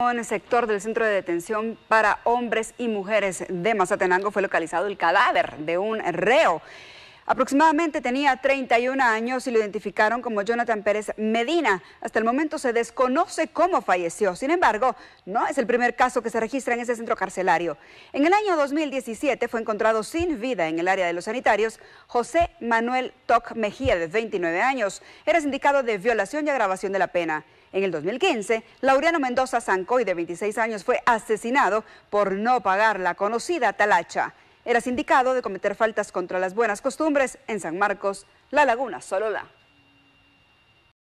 En el sector del centro de detención para hombres y mujeres de Mazatenango fue localizado el cadáver de un reo Aproximadamente tenía 31 años y lo identificaron como Jonathan Pérez Medina. Hasta el momento se desconoce cómo falleció. Sin embargo, no es el primer caso que se registra en ese centro carcelario. En el año 2017 fue encontrado sin vida en el área de los sanitarios José Manuel Toc Mejía, de 29 años. Era sindicado de violación y agravación de la pena. En el 2015, Laureano Mendoza Sancoy, de 26 años, fue asesinado por no pagar la conocida talacha. Era indicado de cometer faltas contra las buenas costumbres en San Marcos, La Laguna, Solola.